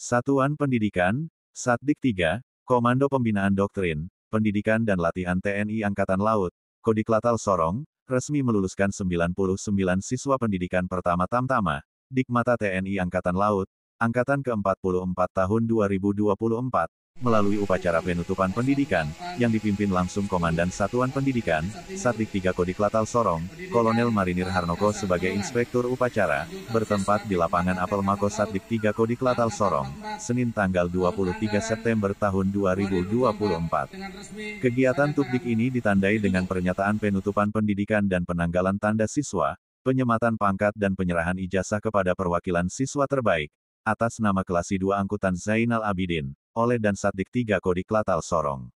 Satuan Pendidikan, Satdik 3, Komando Pembinaan Doktrin, Pendidikan dan Latihan TNI Angkatan Laut, Kodik Latal Sorong, resmi meluluskan 99 siswa pendidikan pertama Tamtama, Dikmata TNI Angkatan Laut, Angkatan ke-44 tahun 2024, melalui upacara penutupan pendidikan, yang dipimpin langsung Komandan Satuan Pendidikan, Satdik 3 Kodik Latal Sorong, Kolonel Marinir Harnoko sebagai Inspektur Upacara, bertempat di lapangan Apel Mako Satdik 3 Kodik Latal Sorong, Senin tanggal 23 September tahun 2024. Kegiatan Tubdik ini ditandai dengan pernyataan penutupan pendidikan dan penanggalan tanda siswa, penyematan pangkat dan penyerahan ijazah kepada perwakilan siswa terbaik, atas nama kelas 2 angkutan Zainal Abidin oleh Dan Satdik III Kodi Klatal Sorong.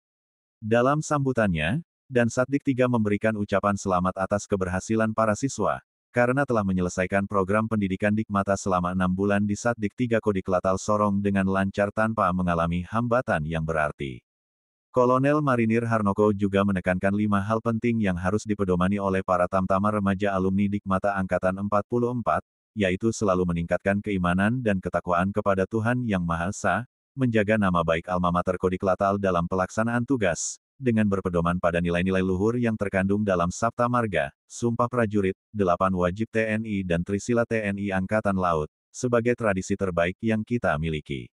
Dalam sambutannya, Dan Satdik III memberikan ucapan selamat atas keberhasilan para siswa, karena telah menyelesaikan program pendidikan Dikmata selama enam bulan di Satdik III Kodi Klatal Sorong dengan lancar tanpa mengalami hambatan yang berarti. Kolonel Marinir Harnoko juga menekankan lima hal penting yang harus dipedomani oleh para tamtama remaja alumni Dikmata Angkatan 44, yaitu selalu meningkatkan keimanan dan ketakwaan kepada Tuhan Yang Maha Esa, menjaga nama baik almamater mater Kodik Latal dalam pelaksanaan tugas, dengan berpedoman pada nilai-nilai luhur yang terkandung dalam Sabta Marga, Sumpah Prajurit, Delapan Wajib TNI dan Trisila TNI Angkatan Laut, sebagai tradisi terbaik yang kita miliki.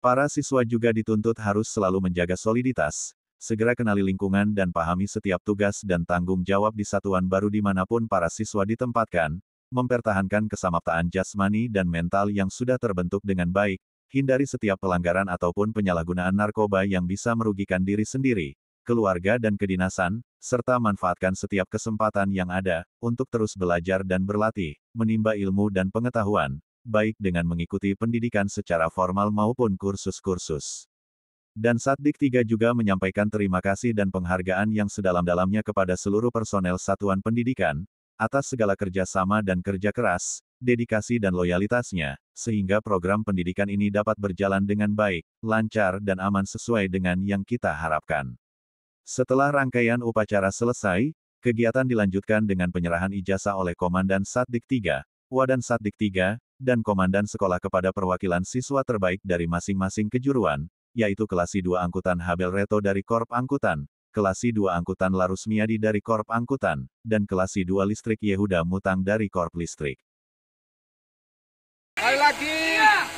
Para siswa juga dituntut harus selalu menjaga soliditas, segera kenali lingkungan dan pahami setiap tugas dan tanggung jawab di satuan baru dimanapun para siswa ditempatkan, mempertahankan kesamaptaan jasmani dan mental yang sudah terbentuk dengan baik, Hindari setiap pelanggaran ataupun penyalahgunaan narkoba yang bisa merugikan diri sendiri, keluarga dan kedinasan, serta manfaatkan setiap kesempatan yang ada untuk terus belajar dan berlatih, menimba ilmu dan pengetahuan, baik dengan mengikuti pendidikan secara formal maupun kursus-kursus. Dan Satdik 3 juga menyampaikan terima kasih dan penghargaan yang sedalam-dalamnya kepada seluruh personel Satuan Pendidikan, atas segala kerjasama dan kerja keras, dedikasi dan loyalitasnya, sehingga program pendidikan ini dapat berjalan dengan baik, lancar dan aman sesuai dengan yang kita harapkan. Setelah rangkaian upacara selesai, kegiatan dilanjutkan dengan penyerahan ijazah oleh Komandan Satdik 3, Wadan Satdik 3, dan Komandan Sekolah kepada perwakilan siswa terbaik dari masing-masing kejuruan, yaitu Kelas 2 Angkutan Habel Reto dari Korp Angkutan, Kelas 2 Angkutan Larusmiadi dari Korp Angkutan, dan Kelas 2 Listrik Yehuda Mutang dari Korp Listrik. Aqui.